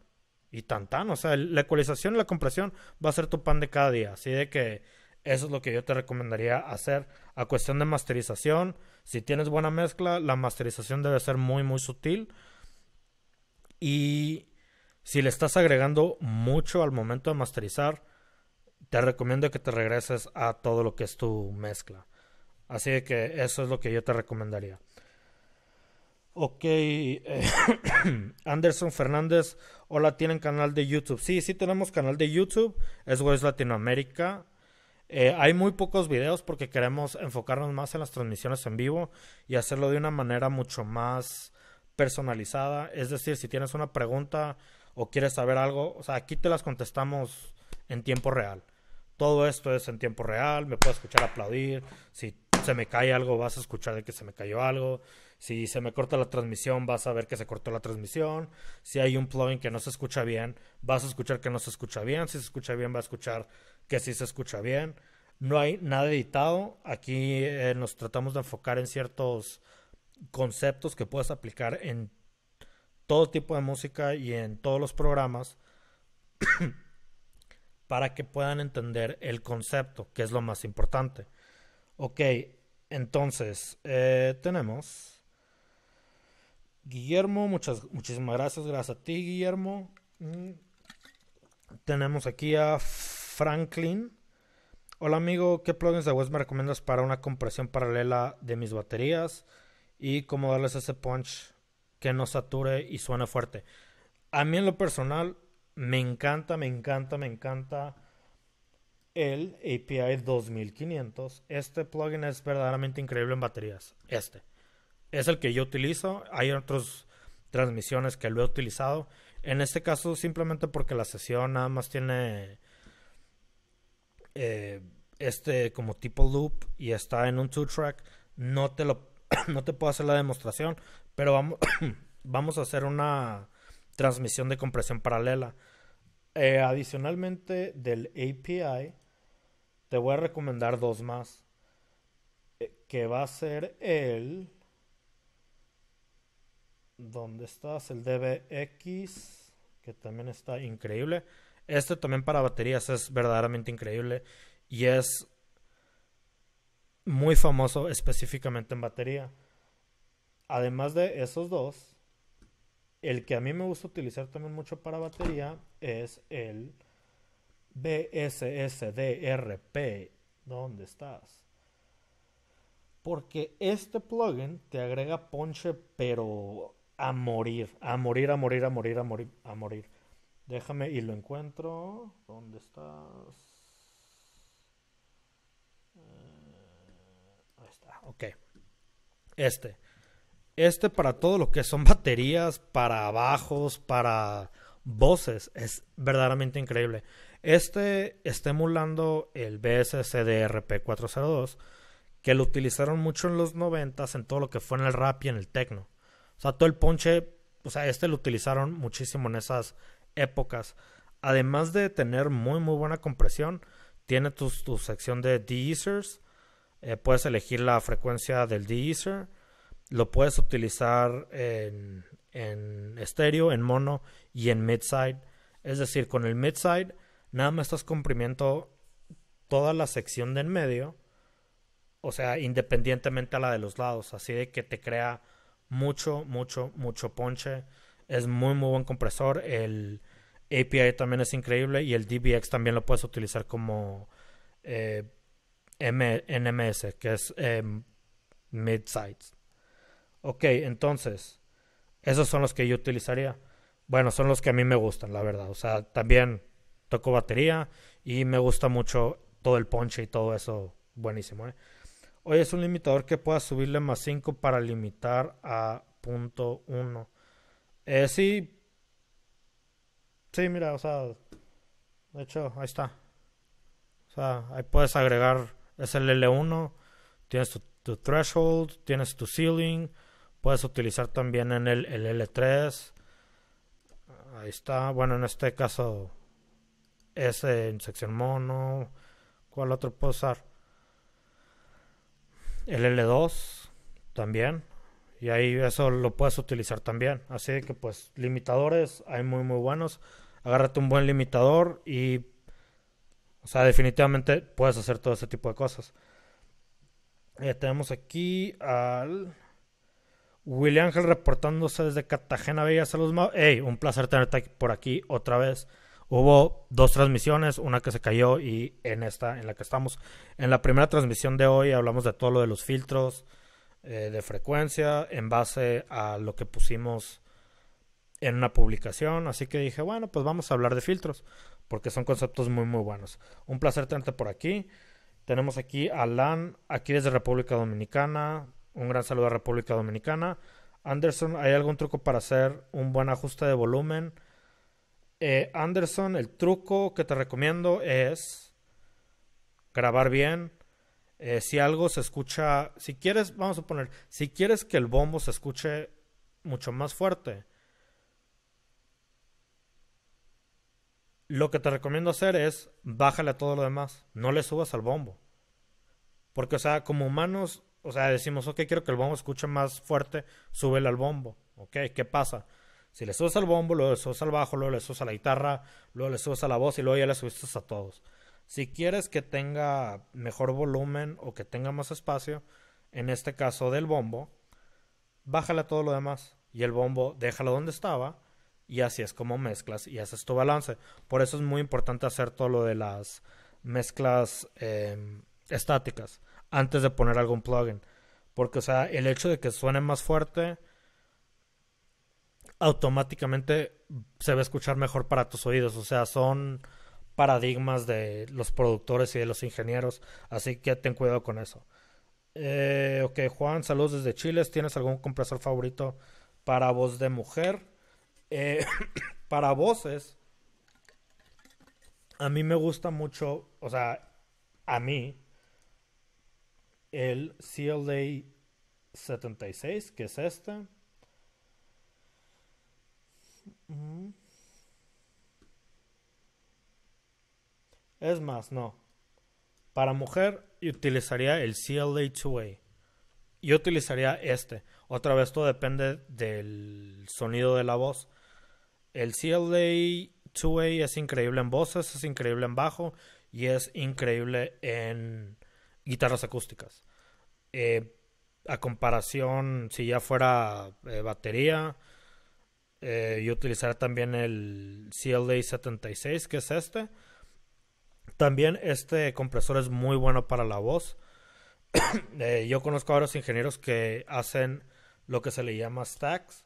Y tan tan, o sea, la ecualización y la compresión va a ser tu pan de cada día. Así de que eso es lo que yo te recomendaría hacer. A cuestión de masterización, si tienes buena mezcla, la masterización debe ser muy, muy sutil. Y si le estás agregando mucho al momento de masterizar, te recomiendo que te regreses a todo lo que es tu mezcla. Así que eso es lo que yo te recomendaría. Ok, eh, Anderson Fernández, hola, ¿tienen canal de YouTube? Sí, sí tenemos canal de YouTube, es Waves Latinoamérica. Eh, hay muy pocos videos porque queremos enfocarnos más en las transmisiones en vivo y hacerlo de una manera mucho más personalizada. Es decir, si tienes una pregunta, o quieres saber algo, o sea, aquí te las contestamos en tiempo real. Todo esto es en tiempo real, me puedes escuchar aplaudir, si se me cae algo vas a escuchar de que se me cayó algo, si se me corta la transmisión vas a ver que se cortó la transmisión, si hay un plugin que no se escucha bien, vas a escuchar que no se escucha bien, si se escucha bien vas a escuchar que sí se escucha bien. No hay nada editado, aquí eh, nos tratamos de enfocar en ciertos conceptos que puedes aplicar en todo tipo de música y en todos los programas para que puedan entender el concepto, que es lo más importante. Ok, entonces eh, tenemos Guillermo, muchas, muchísimas gracias, gracias a ti Guillermo. Mm. Tenemos aquí a Franklin. Hola amigo, ¿qué plugins de web me recomiendas para una compresión paralela de mis baterías? Y cómo darles ese punch que no sature y suene fuerte. A mí en lo personal me encanta, me encanta, me encanta el API 2500. Este plugin es verdaderamente increíble en baterías. Este es el que yo utilizo. Hay otras transmisiones que lo he utilizado. En este caso, simplemente porque la sesión nada más tiene eh, este como tipo loop y está en un two track, no te lo no te puedo hacer la demostración, pero vamos, vamos a hacer una transmisión de compresión paralela. Eh, adicionalmente del API, te voy a recomendar dos más. Eh, que va a ser el... ¿Dónde estás? El DBX, que también está increíble. Este también para baterías es verdaderamente increíble y es muy famoso específicamente en batería. Además de esos dos, el que a mí me gusta utilizar también mucho para batería es el BSSDRP. ¿Dónde estás? Porque este plugin te agrega ponche, pero a morir, a morir, a morir, a morir, a morir, a morir. Déjame y lo encuentro. ¿Dónde estás? Eh, ahí está, ok. Este. Este para todo lo que son baterías, para bajos, para voces, es verdaderamente increíble. Este está emulando el BSCDRP 402 que lo utilizaron mucho en los 90 en todo lo que fue en el rap y en el techno. O sea, todo el ponche, o sea, este lo utilizaron muchísimo en esas épocas. Además de tener muy muy buena compresión, tiene tu, sección de deezers. Eh, puedes elegir la frecuencia del deezer lo puedes utilizar en, en estéreo, en mono y en midside. Es decir, con el midside nada más estás comprimiendo toda la sección de en medio. O sea, independientemente a la de los lados. Así de que te crea mucho, mucho, mucho ponche. Es muy, muy buen compresor. El API también es increíble. Y el DBX también lo puedes utilizar como eh, NMS, que es eh, em, mid Ok, entonces, esos son los que yo utilizaría. Bueno, son los que a mí me gustan, la verdad. O sea, también toco batería y me gusta mucho todo el ponche y todo eso. Buenísimo, ¿eh? Hoy es un limitador que pueda subirle más 5 para limitar a punto 1. Eh, sí. Sí, mira, o sea. De hecho, ahí está. O sea, ahí puedes agregar. Es el L1. Tienes tu threshold. Tienes tu ceiling. Puedes utilizar también en el, L3. Ahí está. Bueno, en este caso es en sección mono. ¿Cuál otro puedo usar? El L2 también. Y ahí eso lo puedes utilizar también. Así que pues limitadores hay muy muy buenos. Agárrate un buen limitador y... O sea, definitivamente puedes hacer todo ese tipo de cosas. Eh, tenemos aquí al William Ángel reportándose desde Cartagena, bella Saludos. Hey, un placer tenerte por aquí otra vez. Hubo dos transmisiones, una que se cayó y en esta, en la que estamos. En la primera transmisión de hoy hablamos de todo lo de los filtros eh, de frecuencia en base a lo que pusimos en una publicación. Así que dije, bueno, pues vamos a hablar de filtros, porque son conceptos muy, muy buenos. Un placer tenerte por aquí. Tenemos aquí a Alan, aquí desde República Dominicana. Un gran saludo a República Dominicana. Anderson, ¿hay algún truco para hacer un buen ajuste de volumen? Eh, Anderson, el truco que te recomiendo es grabar bien. Eh, si algo se escucha, si quieres, vamos a poner, si quieres que el bombo se escuche mucho más fuerte, lo que te recomiendo hacer es bájale a todo lo demás, no le subas al bombo. Porque, o sea, como humanos o sea, decimos, ok, quiero que el bombo escuche más fuerte, súbele al bombo. Ok, ¿qué pasa? Si le subes al bombo, luego le subes al bajo, luego le subes a la guitarra, luego le subes a la voz y luego ya le subiste a todos. Si quieres que tenga mejor volumen o que tenga más espacio, en este caso del bombo, bájale a todo lo demás y el bombo déjalo donde estaba y así es como mezclas y haces tu balance. Por eso es muy importante hacer todo lo de las mezclas em, estáticas antes de poner algún plugin. Porque, o sea, el hecho de que suene más fuerte automáticamente se va a escuchar mejor para tus oídos. O sea, son paradigmas de los productores y de los ingenieros. Así que ten cuidado con eso. Eh, ok, Juan, saludos desde Chile. ¿Tienes algún compresor favorito para voz de mujer? Eh, para voces, a mí me gusta mucho, o sea, a mí el CLA 76, que es este. Es más, no. Para mujer utilizaría el CLA 2A. Yo utilizaría este. Otra vez todo depende del sonido de la voz. El CLA 2A es increíble en voces, es increíble en bajo y es increíble en guitarras acústicas. Eh, a comparación, si ya fuera eh, batería, eh, yo utilizaría también el CLA 76, que es este. También este compresor es muy bueno para la voz. yo conozco a varios ingenieros que hacen lo que se le llama stacks,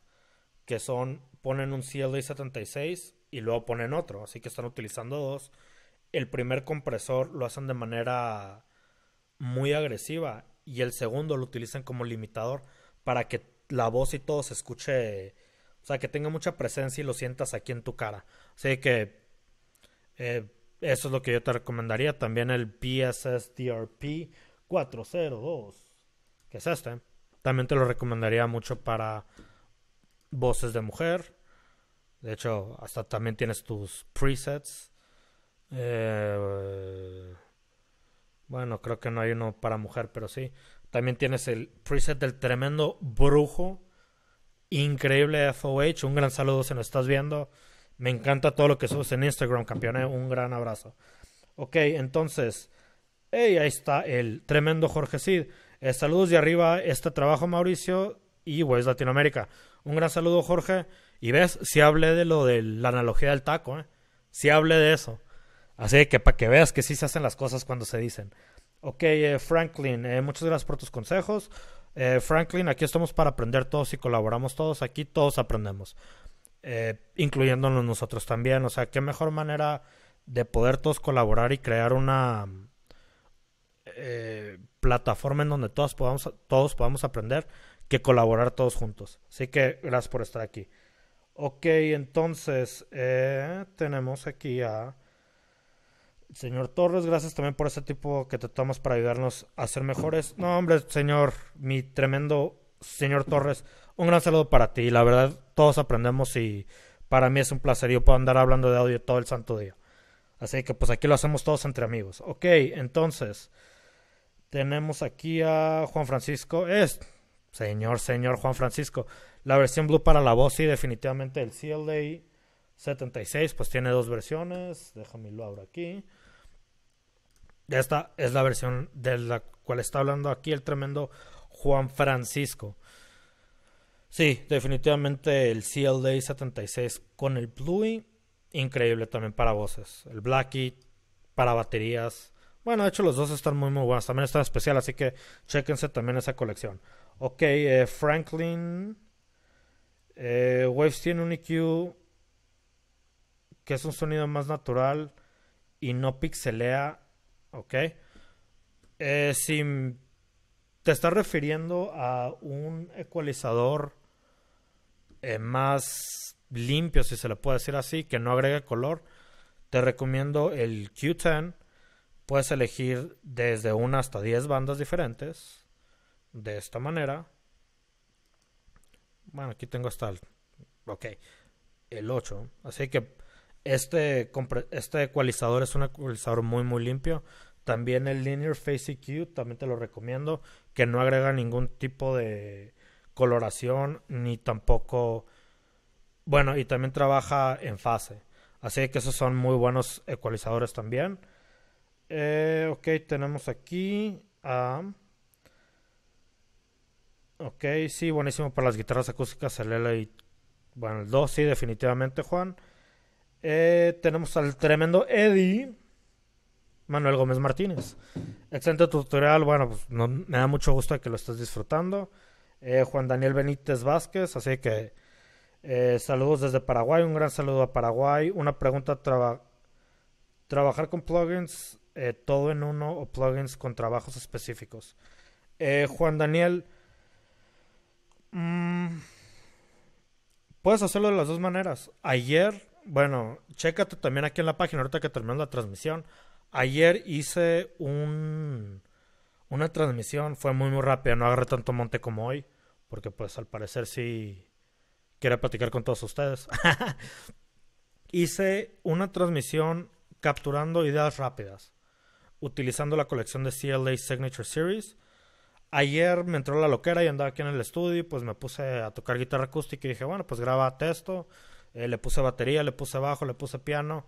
que son ponen un CLA 76 y luego ponen otro, así que están utilizando dos. El primer compresor lo hacen de manera muy agresiva y el segundo lo utilizan como limitador para que la voz y todo se escuche, o sea, que tenga mucha presencia y lo sientas aquí en tu cara. Así que eh, eso es lo que yo te recomendaría. También el PSSDRP 402, que es este. También te lo recomendaría mucho para voces de mujer. De hecho, hasta también tienes tus presets. Eh, bueno, creo que no hay uno para mujer, pero sí. También tienes el preset del tremendo brujo. Increíble FOH. Un gran saludo si nos estás viendo. Me encanta todo lo que subes en Instagram, campeón. ¿eh? Un gran abrazo. Ok, entonces. Hey, ahí está el tremendo Jorge Cid. Eh, saludos de arriba. Este trabajo, Mauricio. Y pues Latinoamérica. Un gran saludo, Jorge. Y ves, si hablé de lo de la analogía del taco. ¿eh? Si hablé de eso. Así que para que veas que sí se hacen las cosas cuando se dicen. Ok, eh, Franklin, eh, muchas gracias por tus consejos. Eh, Franklin, aquí estamos para aprender todos y colaboramos todos. Aquí todos aprendemos, incluyéndonos nosotros también. O sea, qué mejor manera de poder todos colaborar y crear una plataforma en donde todos podamos, todos podamos aprender que colaborar todos juntos. Así que gracias por estar aquí. Ok, entonces tenemos aquí a... Señor Torres, gracias también por ese tipo que te tomas para ayudarnos a ser mejores. No, hombre, señor, mi tremendo señor Torres, un gran saludo para ti. La verdad, todos aprendemos y para mí es un placer. Yo puedo andar hablando de audio todo el santo día. Así que pues aquí lo hacemos todos entre amigos. Ok, entonces tenemos aquí a Juan Francisco. Es, señor, señor Juan Francisco. La versión blue para la voz y definitivamente el CLA 76, pues tiene dos versiones. Déjame lo abro aquí. Esta es la versión de la cual está hablando aquí el tremendo Juan Francisco. Sí, definitivamente el CLA 76 con el Bluey, increíble también para voces. El Blackie para baterías. Bueno, de hecho los dos están muy muy buenos. También están especial, así que chéquense también esa colección. Ok, eh, Franklin. Eh, Waves tiene un EQ que es un sonido más natural y no pixelea Ok. Eh, si te estás refiriendo a un ecualizador eh, más limpio, si se le puede decir así, que no agrega color, te recomiendo el Q10. Puedes elegir desde una hasta 10 bandas diferentes. De esta manera. Bueno, aquí tengo hasta el. Ok. El 8. Así que este, este ecualizador es un ecualizador muy, muy limpio. También el Linear Face EQ, también te lo recomiendo, que no agrega ningún tipo de coloración ni tampoco... Bueno, y también trabaja en fase. Así que esos son muy buenos ecualizadores también. Eh, ok, tenemos aquí... ok, sí, buenísimo para las guitarras acústicas, el L y... Bueno, el 2, sí, definitivamente, Juan. Eh, tenemos al tremendo Eddie. Manuel Gómez Martínez. Excelente tutorial. Bueno, pues, me da mucho gusto que lo estés disfrutando. Eh, Juan Daniel Benítez Vázquez. Así que eh, saludos desde Paraguay. Un gran saludo a Paraguay. Una pregunta. ¿Trabajar con plugins todo en uno o plugins con trabajos específicos? Juan Daniel. Mm, puedes hacerlo de las dos maneras. Ayer bueno, chécate también aquí en la página, ahorita que terminó la transmisión. Ayer hice un, una transmisión, fue muy, muy rápida, no agarré tanto monte como hoy, porque pues al parecer sí quiero platicar con todos ustedes. hice una transmisión capturando ideas rápidas, utilizando la colección de CLA Signature Series. Ayer me entró la loquera y andaba aquí en el estudio pues me puse a tocar guitarra acústica y dije, bueno, pues graba esto eh, le puse batería, le puse bajo, le puse piano.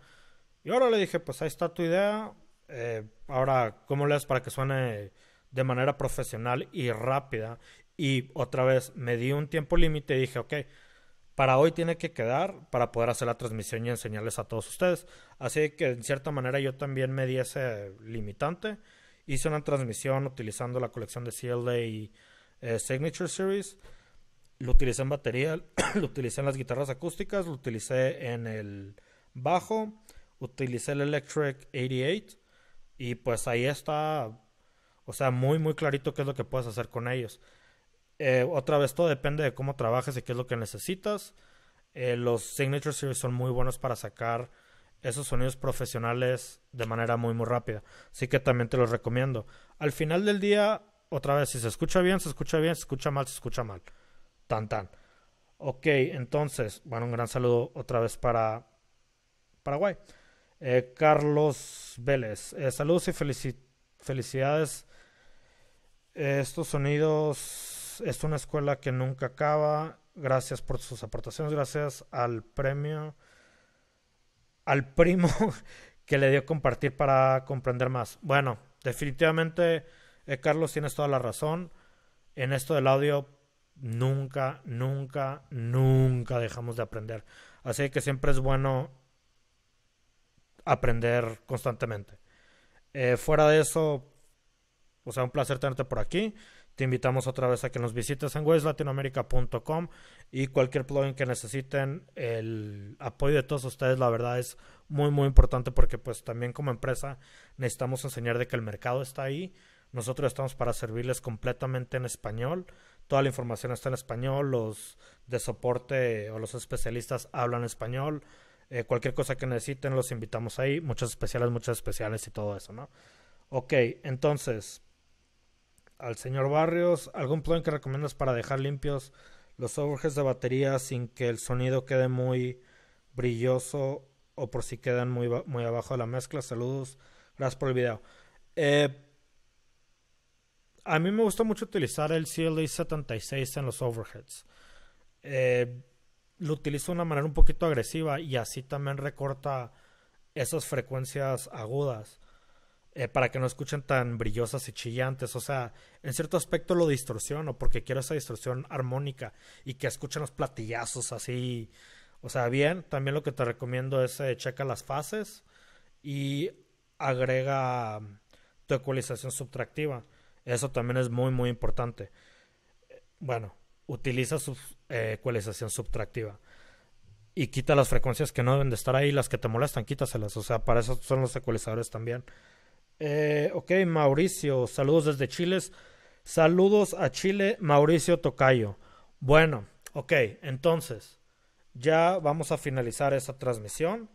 Y ahora le dije, pues ahí está tu idea. Eh, ahora, ¿cómo le das para que suene de manera profesional y rápida? Y otra vez, me di un tiempo límite y dije, ok, para hoy tiene que quedar para poder hacer la transmisión y enseñarles a todos ustedes. Así que, en cierta manera, yo también me di ese limitante. Hice una transmisión utilizando la colección de CLA y eh, Signature Series. Lo utilicé en batería, lo utilicé en las guitarras acústicas, lo utilicé en el bajo, utilicé el Electric 88 y pues ahí está, o sea, muy muy clarito qué es lo que puedes hacer con ellos. Eh, otra vez todo depende de cómo trabajes y qué es lo que necesitas. Eh, los Signature Series son muy buenos para sacar esos sonidos profesionales de manera muy muy rápida. Así que también te los recomiendo. Al final del día, otra vez, si se escucha bien, se escucha bien, se escucha mal, se escucha mal. Tan tan. Ok, entonces, bueno, un gran saludo otra vez para Paraguay. Eh, Carlos Vélez, eh, saludos y felicidades. Eh, estos sonidos es una escuela que nunca acaba. Gracias por sus aportaciones, gracias al premio, al primo que le dio compartir para comprender más. Bueno, definitivamente, Carlos, tienes toda la razón. En esto del audio, nunca, nunca, nunca dejamos de aprender. Así que siempre es bueno aprender constantemente. Eh, fuera de eso, o sea, un placer tenerte por aquí. Te invitamos otra vez a que nos visites en webslatinoamerica.com y cualquier plugin que necesiten, el apoyo de todos ustedes, la verdad es muy, muy importante porque pues también como empresa necesitamos enseñar de que el mercado está ahí nosotros estamos para servirles completamente en español. Toda la información está en español. Los de soporte o los especialistas hablan español. Eh, cualquier cosa que necesiten, los invitamos ahí. muchas especiales, muchas especiales y todo eso, ¿no? Ok, entonces, al señor Barrios, ¿algún plan que recomiendas para dejar limpios los overheads de batería sin que el sonido quede muy brilloso o por si quedan muy, muy abajo de la mezcla? Saludos, gracias por el video. Eh, a mí me gusta mucho utilizar el CLA 76 en los overheads. Eh, lo utilizo de una manera un poquito agresiva y así también recorta esas frecuencias agudas eh, para que no escuchen tan brillosas y chillantes. O sea, en cierto aspecto lo distorsiono porque quiero esa distorsión armónica y que escuchen los platillazos así. O sea, bien, también lo que te recomiendo es eh, checa las fases y agrega um, tu ecualización subtractiva. Eso también es muy, muy importante. Bueno, utiliza su eh, ecualización subtractiva y quita las frecuencias que no deben de estar ahí, las que te molestan, quítaselas. O sea, para eso son los ecualizadores también. Eh, ok, Mauricio, saludos desde Chile. Saludos a Chile, Mauricio Tocayo. Bueno, ok, entonces ya vamos a finalizar esa transmisión.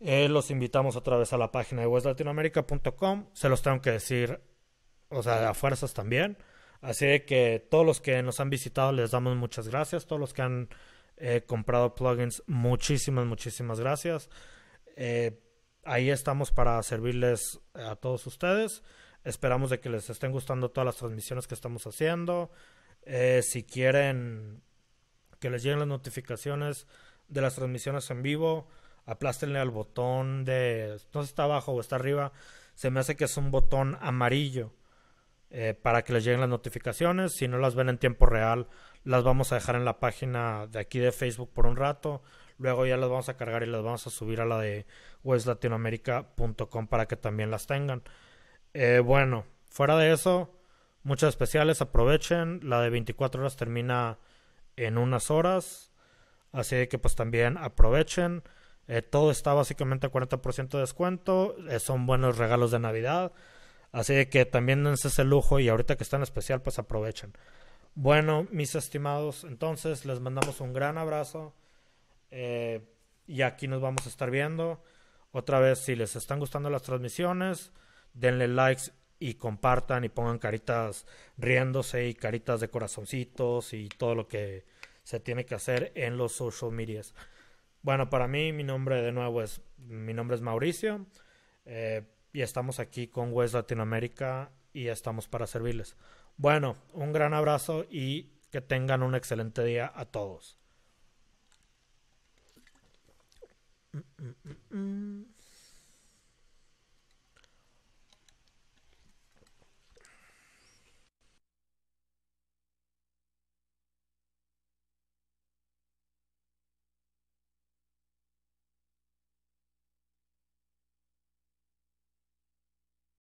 Eh, los invitamos otra vez a la página de westlatinoamerica.com. Se los tengo que decir o sea, a fuerzas también. Así que todos los que nos han visitado les damos muchas gracias. Todos los que han eh, comprado plugins, muchísimas, muchísimas gracias. Eh, ahí estamos para servirles a todos ustedes. Esperamos de que les estén gustando todas las transmisiones que estamos haciendo. Eh, si quieren que les lleguen las notificaciones de las transmisiones en vivo, aplástenle al botón de... No sé si está abajo o está arriba. Se me hace que es un botón amarillo eh, para que les lleguen las notificaciones. Si no las ven en tiempo real, las vamos a dejar en la página de aquí de Facebook por un rato. Luego ya las vamos a cargar y las vamos a subir a la de westlatinoamerica.com para que también las tengan. Eh, bueno, fuera de eso, muchas especiales, aprovechen. La de 24 horas termina en unas horas. Así que pues también aprovechen. Eh, todo está básicamente a 40% de descuento. Eh, son buenos regalos de Navidad. Así que también dense ese lujo y ahorita que están en especial, pues aprovechen. Bueno, mis estimados, entonces les mandamos un gran abrazo. Eh, y aquí nos vamos a estar viendo. Otra vez, si les están gustando las transmisiones, denle likes y compartan y pongan caritas riéndose y caritas de corazoncitos y todo lo que se tiene que hacer en los social medias. Bueno, para mí, mi nombre de nuevo es, mi nombre es Mauricio. Eh, y estamos aquí con West Latinoamérica y estamos para servirles. Bueno, un gran abrazo y que tengan un excelente día a todos.